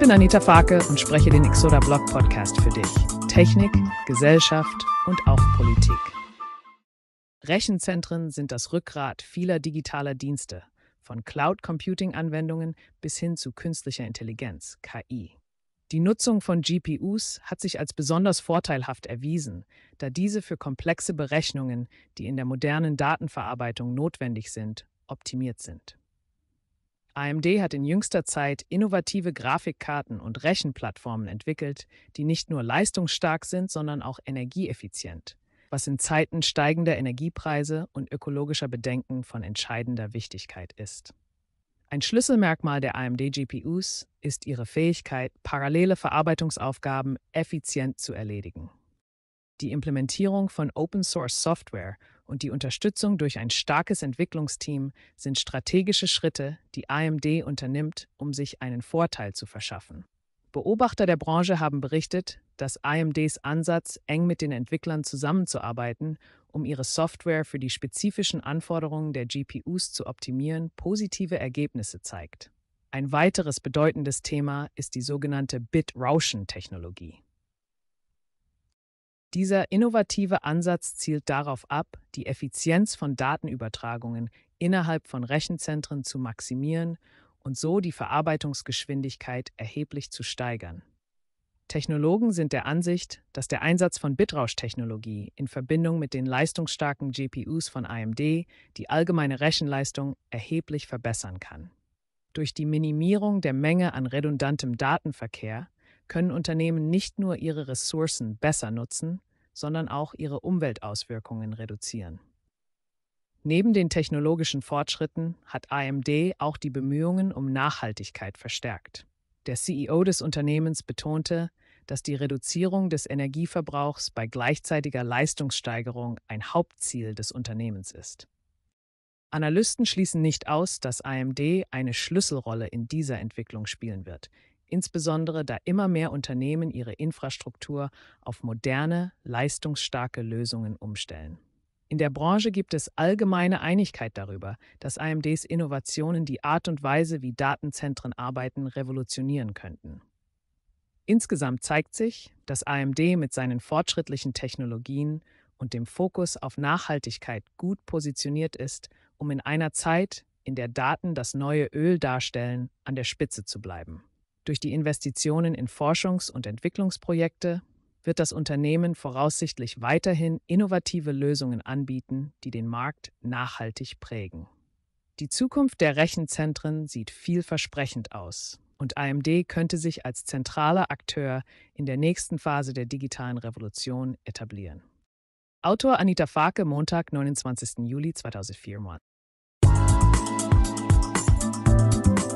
bin Anita Farke und spreche den Exoda Blog Podcast für dich. Technik, Gesellschaft und auch Politik. Rechenzentren sind das Rückgrat vieler digitaler Dienste, von Cloud-Computing-Anwendungen bis hin zu künstlicher Intelligenz, KI. Die Nutzung von GPUs hat sich als besonders vorteilhaft erwiesen, da diese für komplexe Berechnungen, die in der modernen Datenverarbeitung notwendig sind, optimiert sind. AMD hat in jüngster Zeit innovative Grafikkarten und Rechenplattformen entwickelt, die nicht nur leistungsstark sind, sondern auch energieeffizient, was in Zeiten steigender Energiepreise und ökologischer Bedenken von entscheidender Wichtigkeit ist. Ein Schlüsselmerkmal der AMD-GPUs ist ihre Fähigkeit, parallele Verarbeitungsaufgaben effizient zu erledigen. Die Implementierung von Open-Source-Software und die Unterstützung durch ein starkes Entwicklungsteam sind strategische Schritte, die AMD unternimmt, um sich einen Vorteil zu verschaffen. Beobachter der Branche haben berichtet, dass AMDs Ansatz, eng mit den Entwicklern zusammenzuarbeiten, um ihre Software für die spezifischen Anforderungen der GPUs zu optimieren, positive Ergebnisse zeigt. Ein weiteres bedeutendes Thema ist die sogenannte Bit-Rauschen-Technologie. Dieser innovative Ansatz zielt darauf ab, die Effizienz von Datenübertragungen innerhalb von Rechenzentren zu maximieren und so die Verarbeitungsgeschwindigkeit erheblich zu steigern. Technologen sind der Ansicht, dass der Einsatz von Bitrausch-Technologie in Verbindung mit den leistungsstarken GPUs von AMD die allgemeine Rechenleistung erheblich verbessern kann. Durch die Minimierung der Menge an redundantem Datenverkehr können Unternehmen nicht nur ihre Ressourcen besser nutzen, sondern auch ihre Umweltauswirkungen reduzieren. Neben den technologischen Fortschritten hat AMD auch die Bemühungen um Nachhaltigkeit verstärkt. Der CEO des Unternehmens betonte, dass die Reduzierung des Energieverbrauchs bei gleichzeitiger Leistungssteigerung ein Hauptziel des Unternehmens ist. Analysten schließen nicht aus, dass AMD eine Schlüsselrolle in dieser Entwicklung spielen wird, insbesondere da immer mehr Unternehmen ihre Infrastruktur auf moderne, leistungsstarke Lösungen umstellen. In der Branche gibt es allgemeine Einigkeit darüber, dass AMDs Innovationen die Art und Weise, wie Datenzentren arbeiten, revolutionieren könnten. Insgesamt zeigt sich, dass AMD mit seinen fortschrittlichen Technologien und dem Fokus auf Nachhaltigkeit gut positioniert ist, um in einer Zeit, in der Daten das neue Öl darstellen, an der Spitze zu bleiben. Durch die Investitionen in Forschungs- und Entwicklungsprojekte wird das Unternehmen voraussichtlich weiterhin innovative Lösungen anbieten, die den Markt nachhaltig prägen. Die Zukunft der Rechenzentren sieht vielversprechend aus und AMD könnte sich als zentraler Akteur in der nächsten Phase der digitalen Revolution etablieren. Autor Anita Farke, Montag, 29. Juli 2004.